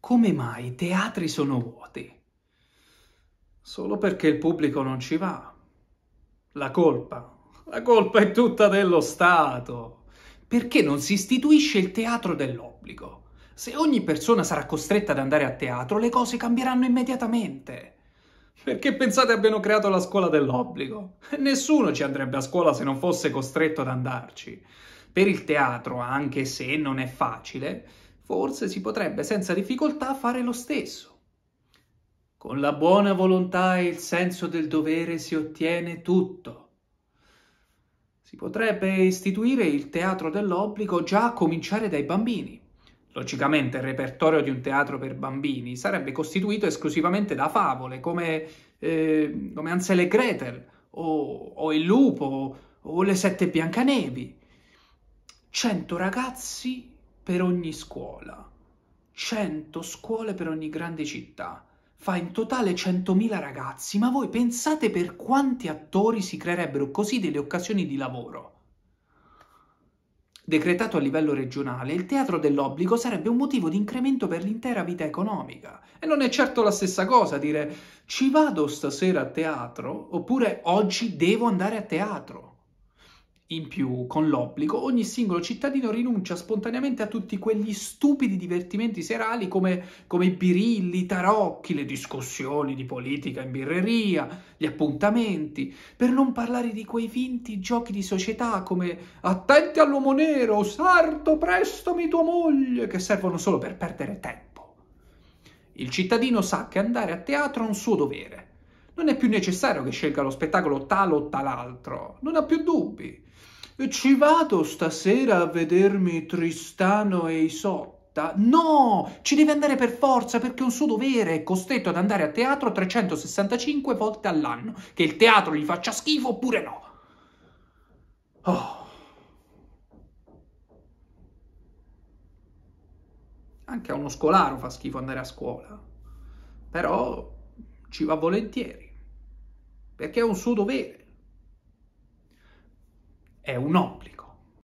come mai i teatri sono vuoti? Solo perché il pubblico non ci va. La colpa, la colpa è tutta dello Stato. Perché non si istituisce il teatro dell'obbligo? Se ogni persona sarà costretta ad andare a teatro, le cose cambieranno immediatamente. Perché pensate abbiano creato la scuola dell'obbligo? Nessuno ci andrebbe a scuola se non fosse costretto ad andarci. Per il teatro, anche se non è facile, forse si potrebbe senza difficoltà fare lo stesso. Con la buona volontà e il senso del dovere si ottiene tutto. Si potrebbe istituire il teatro dell'obbligo già a cominciare dai bambini. Logicamente il repertorio di un teatro per bambini sarebbe costituito esclusivamente da favole come, eh, come Ansel e Gretel o, o Il Lupo o Le Sette Biancanevi. Cento ragazzi per ogni scuola. 100 scuole per ogni grande città. Fa in totale 100.000 ragazzi, ma voi pensate per quanti attori si creerebbero così delle occasioni di lavoro? Decretato a livello regionale, il teatro dell'obbligo sarebbe un motivo di incremento per l'intera vita economica. E non è certo la stessa cosa dire ci vado stasera a teatro oppure oggi devo andare a teatro. In più, con l'obbligo, ogni singolo cittadino rinuncia spontaneamente a tutti quegli stupidi divertimenti serali come, come i birilli, i tarocchi, le discussioni di politica in birreria, gli appuntamenti, per non parlare di quei finti giochi di società come attenti all'uomo nero, sarto, prestami tua moglie, che servono solo per perdere tempo. Il cittadino sa che andare a teatro è un suo dovere non è più necessario che scelga lo spettacolo tal o tal'altro, non ha più dubbi. Ci vado stasera a vedermi Tristano e Isotta? No, ci deve andare per forza perché è un suo dovere, è costretto ad andare a teatro 365 volte all'anno, che il teatro gli faccia schifo oppure no. Oh. Anche a uno scolaro fa schifo andare a scuola, però ci va volentieri perché è un suo dovere, è un obbligo.